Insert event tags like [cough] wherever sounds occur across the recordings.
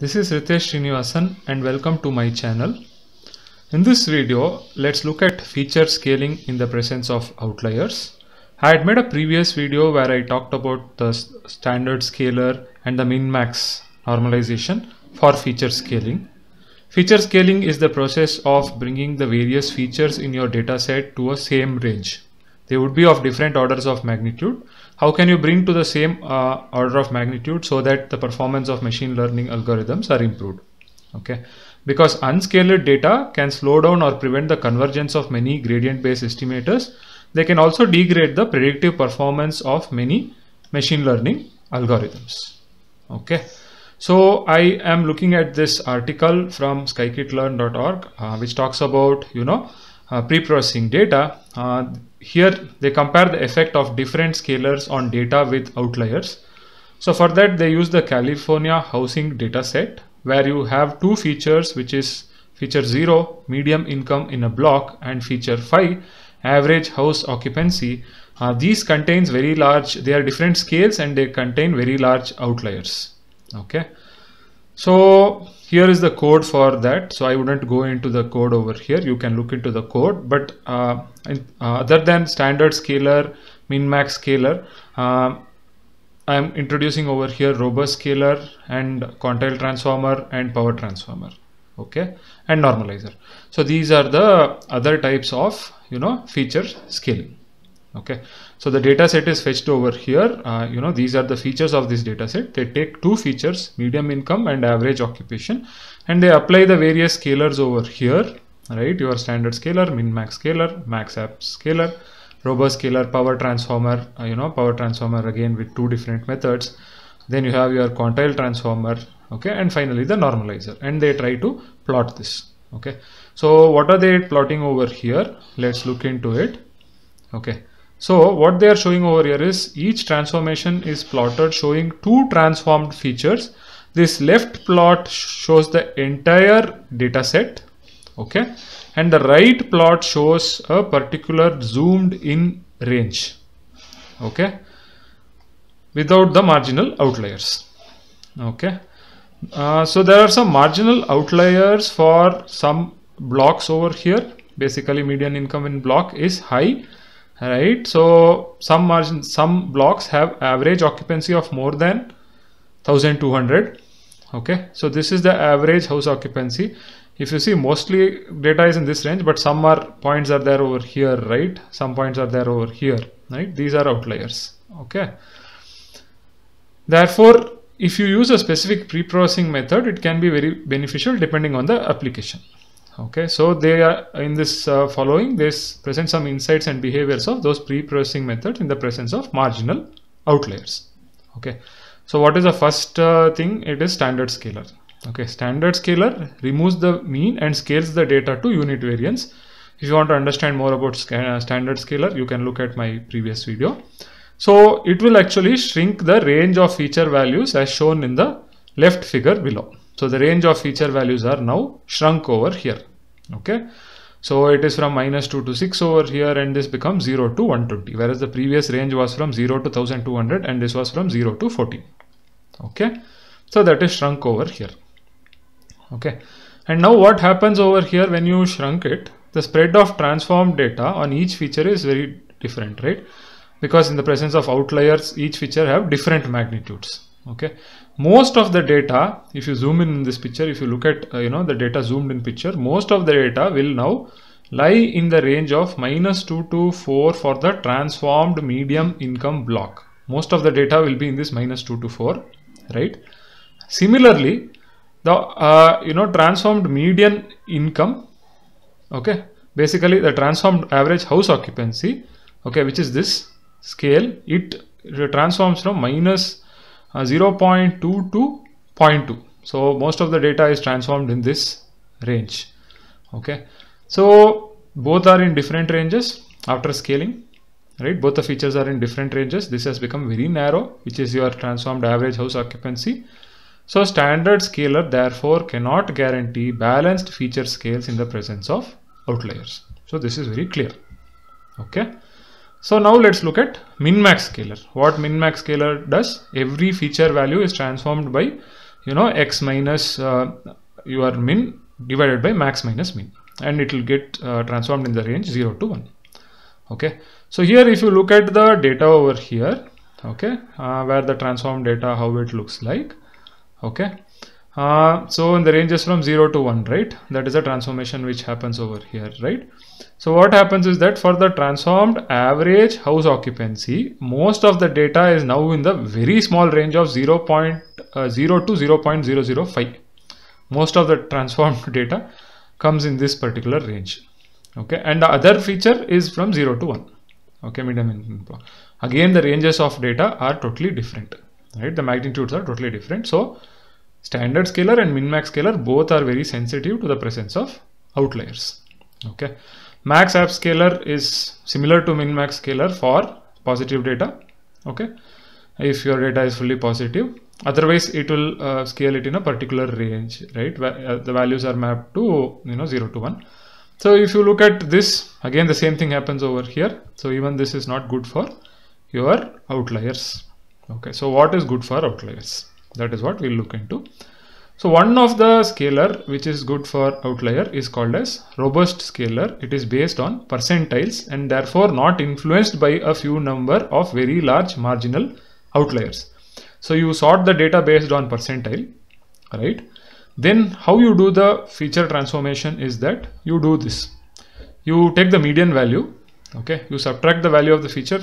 This is Ritesh Srinivasan and welcome to my channel. In this video, let's look at feature scaling in the presence of outliers. I had made a previous video where I talked about the standard scalar and the min-max normalization for feature scaling. Feature scaling is the process of bringing the various features in your dataset to a same range. They would be of different orders of magnitude. How can you bring to the same uh, order of magnitude so that the performance of machine learning algorithms are improved? Okay, because unscaled data can slow down or prevent the convergence of many gradient-based estimators. They can also degrade the predictive performance of many machine learning algorithms. Okay. So I am looking at this article from skykitlearn.org, uh, which talks about, you know, uh, pre-processing data. Uh, here they compare the effect of different scalars on data with outliers. So for that they use the California housing data set where you have two features which is feature 0 medium income in a block and feature 5 average house occupancy. Uh, these contains very large they are different scales and they contain very large outliers. Okay. So here is the code for that. So I wouldn't go into the code over here. You can look into the code, but uh, uh other than standard scalar, min-max scalar, uh, I'm introducing over here robust scalar and quantile transformer and power transformer. Okay, and normalizer. So these are the other types of, you know, feature scaling okay so the data set is fetched over here uh, you know these are the features of this data set they take two features medium income and average occupation and they apply the various scalars over here right your standard scalar min max scalar max app scalar robust scalar power transformer uh, you know power transformer again with two different methods then you have your quantile transformer okay and finally the normalizer and they try to plot this okay so what are they plotting over here let's look into it okay so what they are showing over here is each transformation is plotted showing two transformed features. This left plot shows the entire data set. Okay. And the right plot shows a particular zoomed in range. Okay. Without the marginal outliers. Okay. Uh, so there are some marginal outliers for some blocks over here. Basically median income in block is high right so some margin some blocks have average occupancy of more than 1200 okay so this is the average house occupancy if you see mostly data is in this range but some are points are there over here right some points are there over here right these are outliers okay therefore if you use a specific pre-processing method it can be very beneficial depending on the application Okay, so they are in this uh, following, This present some insights and behaviors of those pre-processing methods in the presence of marginal outliers. Okay, so what is the first uh, thing? It is standard scalar. Okay, standard scalar removes the mean and scales the data to unit variance. If you want to understand more about uh, standard scalar, you can look at my previous video. So it will actually shrink the range of feature values as shown in the left figure below. So the range of feature values are now shrunk over here. Okay. So it is from minus 2 to 6 over here and this becomes 0 to 120 whereas the previous range was from 0 to 1200 and this was from 0 to 14. Okay. So that is shrunk over here. Okay. And now what happens over here when you shrunk it? The spread of transformed data on each feature is very different, right? Because in the presence of outliers, each feature have different magnitudes okay most of the data if you zoom in, in this picture if you look at uh, you know the data zoomed in picture most of the data will now lie in the range of minus 2 to 4 for the transformed medium income block most of the data will be in this minus 2 to 4 right similarly the uh, you know transformed median income okay basically the transformed average house occupancy okay which is this scale it transforms from minus uh, 0 0.2 to 0.2 so most of the data is transformed in this range okay so both are in different ranges after scaling right both the features are in different ranges this has become very narrow which is your transformed average house occupancy so standard scaler therefore cannot guarantee balanced feature scales in the presence of outliers so this is very clear okay so now let's look at min-max scalar. What min-max scalar does? Every feature value is transformed by, you know, x minus uh, your min divided by max minus min. And it will get uh, transformed in the range 0 to 1. Okay. So here if you look at the data over here, okay, uh, where the transform data, how it looks like. Okay. Uh, so in the ranges from 0 to 1, right? That is a transformation which happens over here, right? So what happens is that for the transformed average house occupancy, most of the data is now in the very small range of 0, uh, 0 to 0 0.005. Most of the transformed [laughs] data comes in this particular range. Okay, and the other feature is from 0 to 1. Okay, medium block. Again, the ranges of data are totally different, right? The magnitudes are totally different. So Standard scalar and min-max scalar both are very sensitive to the presence of outliers. Okay. Max app scalar is similar to min-max scalar for positive data. Okay. If your data is fully positive, otherwise it will uh, scale it in a particular range, right? Uh, the values are mapped to, you know, 0 to 1. So if you look at this, again, the same thing happens over here. So even this is not good for your outliers. Okay, so what is good for outliers? That is what we'll look into. So one of the scalar which is good for outlier is called as robust scalar. It is based on percentiles and therefore not influenced by a few number of very large marginal outliers. So you sort the data based on percentile, right? Then how you do the feature transformation is that you do this. You take the median value, okay? You subtract the value of the feature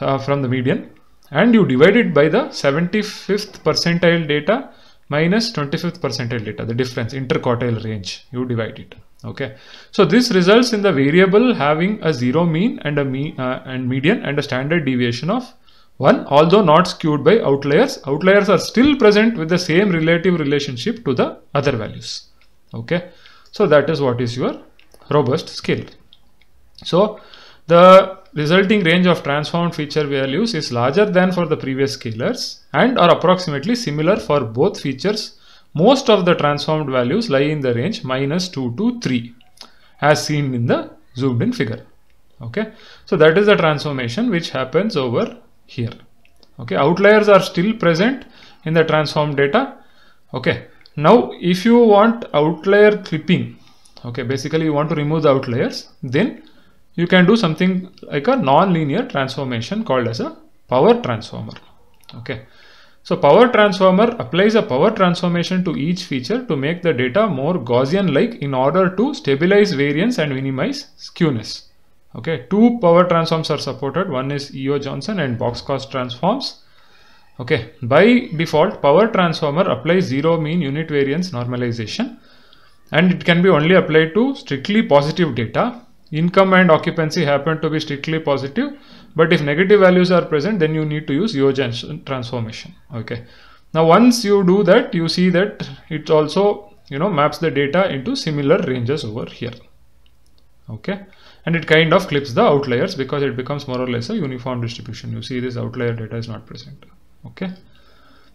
uh, from the median and you divide it by the 75th percentile data minus 25th percentile data, the difference interquartile range, you divide it. Okay, so this results in the variable having a zero mean and a mean uh, and median and a standard deviation of one, although not skewed by outliers. Outliers are still present with the same relative relationship to the other values. Okay, so that is what is your robust scale. So the resulting range of transformed feature values is larger than for the previous scalars and are approximately similar for both features. Most of the transformed values lie in the range minus 2 to 3 as seen in the zoomed in figure. Okay, so that is the transformation which happens over here. Okay, outliers are still present in the transformed data. Okay, now if you want outlier clipping, okay, basically you want to remove the outliers, then you can do something like a non-linear transformation called as a power transformer. Okay. So power transformer applies a power transformation to each feature to make the data more Gaussian-like in order to stabilize variance and minimize skewness. Okay, two power transforms are supported. One is EO Johnson and box cost transforms. Okay, by default, power transformer applies zero mean unit variance normalization and it can be only applied to strictly positive data income and occupancy happen to be strictly positive but if negative values are present then you need to use your transformation okay now once you do that you see that it also you know maps the data into similar ranges over here okay and it kind of clips the outliers because it becomes more or less a uniform distribution you see this outlier data is not present okay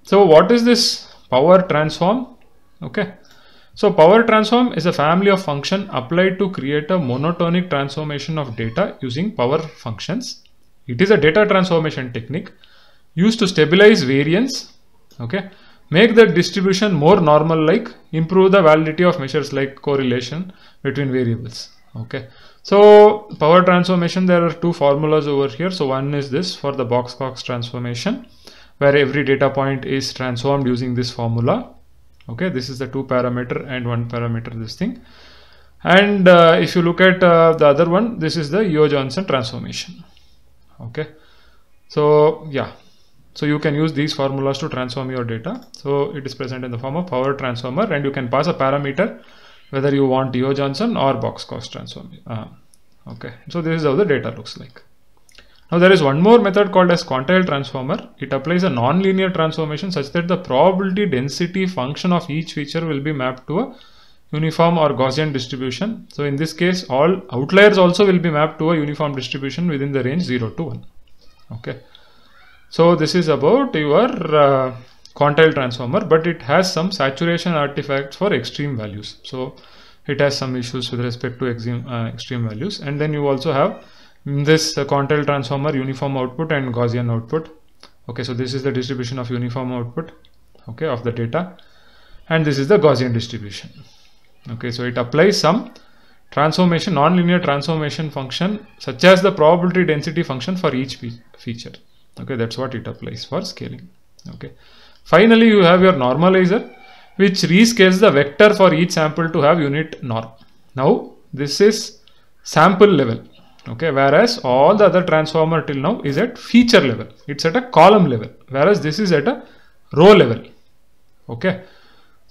so what is this power transform okay so power transform is a family of function applied to create a monotonic transformation of data using power functions. It is a data transformation technique used to stabilize variance, okay, make the distribution more normal like, improve the validity of measures like correlation between variables, okay. So power transformation, there are two formulas over here. So one is this for the box-cox transformation where every data point is transformed using this formula okay this is the two parameter and one parameter this thing and uh, if you look at uh, the other one this is the yo johnson transformation okay so yeah so you can use these formulas to transform your data so it is present in the form of power transformer and you can pass a parameter whether you want yo johnson or box cost transform uh, okay so this is how the data looks like now there is one more method called as quantile transformer. It applies a non-linear transformation such that the probability density function of each feature will be mapped to a uniform or Gaussian distribution. So in this case, all outliers also will be mapped to a uniform distribution within the range 0 to 1. Okay. So this is about your uh, quantile transformer, but it has some saturation artifacts for extreme values. So it has some issues with respect to extreme, uh, extreme values. And then you also have this uh, transformer uniform output and Gaussian output. Okay, so this is the distribution of uniform output, okay, of the data. And this is the Gaussian distribution. Okay, so it applies some transformation, nonlinear transformation function, such as the probability density function for each feature. Okay, that's what it applies for scaling. Okay. Finally, you have your normalizer, which rescales the vector for each sample to have unit norm. Now, this is sample level okay whereas all the other transformer till now is at feature level it's at a column level whereas this is at a row level okay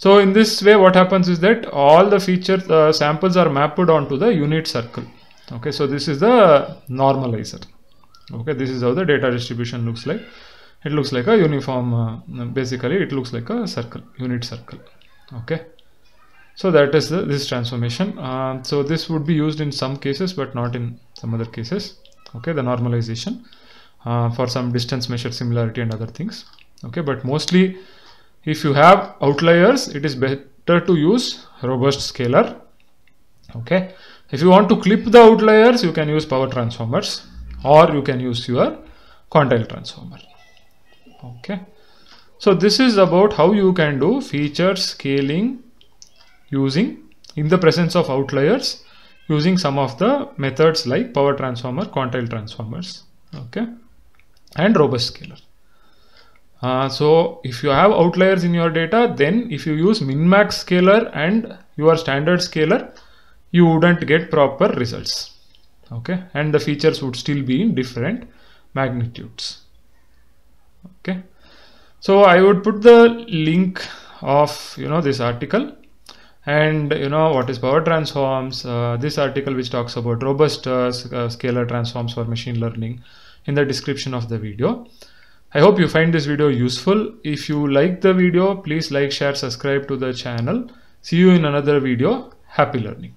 so in this way what happens is that all the feature uh, samples are mapped onto the unit circle okay so this is the normalizer okay this is how the data distribution looks like it looks like a uniform uh, basically it looks like a circle unit circle okay so that is the, this transformation. Uh, so this would be used in some cases, but not in some other cases. Okay, the normalization uh, for some distance measure similarity and other things. Okay, but mostly if you have outliers, it is better to use robust scalar. Okay, if you want to clip the outliers, you can use power transformers or you can use your quantile transformer. Okay, so this is about how you can do feature scaling using in the presence of outliers using some of the methods like power transformer, quantile transformers, okay, and robust scalar. Uh, so if you have outliers in your data, then if you use min-max scalar and your standard scalar, you wouldn't get proper results, okay, and the features would still be in different magnitudes, okay. So I would put the link of, you know, this article and you know what is power transforms uh, this article which talks about robust uh, uh, scalar transforms for machine learning in the description of the video i hope you find this video useful if you like the video please like share subscribe to the channel see you in another video happy learning